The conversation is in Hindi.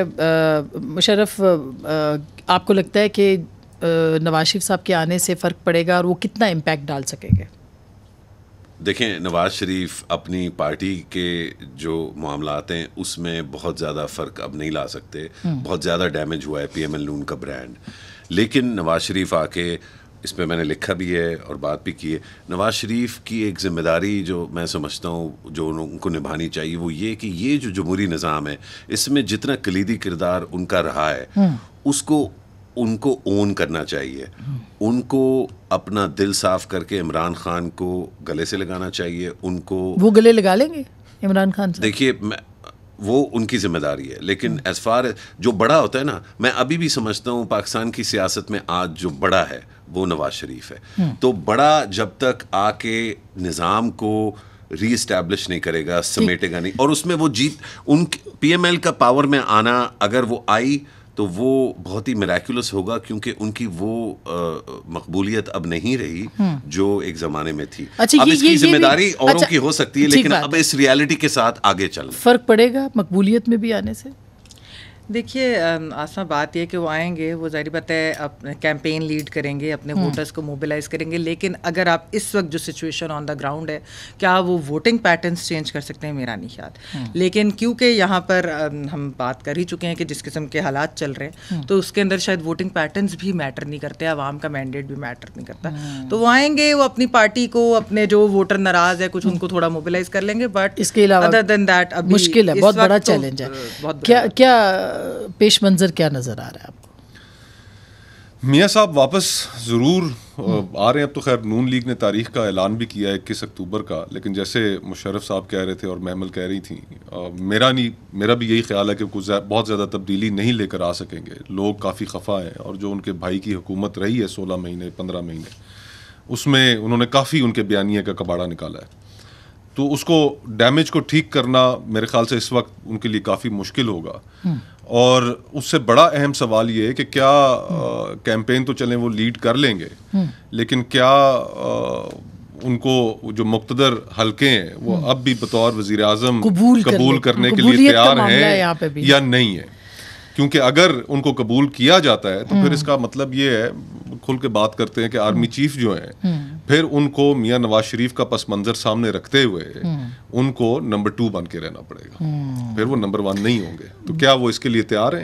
मुशरफ आपको लगता है कि नवाज शरीफ साहब के आने से फ़र्क पड़ेगा और वो कितना इम्पैक्ट डाल सकेंगे देखें नवाज शरीफ अपनी पार्टी के जो मामला हैं उसमें बहुत ज़्यादा फ़र्क अब नहीं ला सकते हम्म। बहुत ज़्यादा डैमेज हुआ है पी एम एल नून का ब्रांड लेकिन नवाज शरीफ आके इस पर मैंने लिखा भी है और बात भी की है नवाज़ शरीफ की एक ज़िम्मेदारी जो मैं समझता हूँ जो उनको निभानी चाहिए वो ये कि ये जो जमहूरी निज़ाम है इसमें जितना कलीदी किरदार उनका रहा है हम्म। उसको उनको ओन करना चाहिए हम्म। उनको अपना दिल साफ करके इमरान खान को गले से लगाना चाहिए उनको वो गले लगा लेंगे इमरान खान देखिए मैं वो उनकी जिम्मेदारी है लेकिन एज हम्म। फार जो बड़ा होता है ना मैं अभी भी समझता हूँ पाकिस्तान की सियासत में आज जो बड़ा है वो नवाज शरीफ है हम्म। तो बड़ा जब तक आके निज़ाम को री इस्टेब्लिश नहीं करेगा समेटेगा नहीं और उसमें वो जीत उन एल का पावर में आना अगर वो आई तो वो बहुत ही मेराकुलस होगा क्योंकि उनकी वो मकबूलियत अब नहीं रही हम्म। जो एक जमाने में थी अच्छा, अब ये, इसकी जिम्मेदारी औरों अच्छा, की हो सकती है लेकिन अब इस रियलिटी के साथ आगे चल फर्क पड़ेगा मकबूलियत में भी आने से देखिए आसा बात यह कि वो आएंगे वो जाहिर बात है अपने कैंपेन लीड करेंगे अपने वोटर्स हम्म। को मोबिलाइज करेंगे लेकिन अगर आप इस वक्त जो सिचुएशन ऑन द ग्राउंड है क्या वो वोटिंग पैटर्न्स चेंज कर सकते हैं मेरा नहीं ख्याल हम्म। लेकिन क्योंकि यहाँ पर हम बात कर ही चुके हैं कि जिस किस्म के हालात चल रहे हैं हम्म। तो उसके अंदर शायद वोटिंग पैटर्न भी मैटर नहीं करते आवाम का मैंडेट भी मैटर नहीं करता तो वो आएंगे वो अपनी पार्टी को अपने जो वोटर नाराज है कुछ उनको थोड़ा मोबिलाइज कर लेंगे बट इसके अलावा अदर देन दैट मुश्किल है बहुत बड़ा चैलेंज तो, है क्या पेश मंज़र क्या नज़र आ रहा है आपको मियाँ साहब वापस ज़रूर आ रहे हैं अब तो खैर नून लीग ने तारीख का ऐलान भी किया है इक्कीस अक्टूबर का लेकिन जैसे मुशरफ साहब कह रहे थे और महमल कह रही थी आ, मेरा नहीं मेरा भी यही ख्याल है कि कुछ बहुत ज़्यादा तब्दीली नहीं लेकर आ सकेंगे लोग काफ़ी खफा हैं और जो उनके भाई की हुकूमत रही है सोलह महीने पंद्रह महीने उसमें उन्होंने काफ़ी उनके बयानिए का कबाड़ा निकाला है तो उसको डैमेज को ठीक करना मेरे ख्याल से इस वक्त उनके लिए काफ़ी मुश्किल होगा हम्म। और उससे बड़ा अहम सवाल ये है कि क्या कैंपेन तो चलें वो लीड कर लेंगे हम्म। लेकिन क्या आ, उनको जो मुक्तदर हल्के हैं वो हम्म। अब भी बतौर वजी अजम कबूल, कबूल करने के लिए तैयार हैं या नहीं है क्योंकि अगर उनको कबूल किया जाता है तो फिर हम्म। इसका मतलब ये है खुल के बात करते हैं कि आर्मी चीफ जो है फिर उनको मियाँ नवाज शरीफ का पस मंजर सामने रखते हुए हम्म। उनको नंबर टू बन के रहना पड़ेगा हम्म। फिर वो नंबर वन नहीं होंगे तो क्या वो इसके लिए तैयार हैं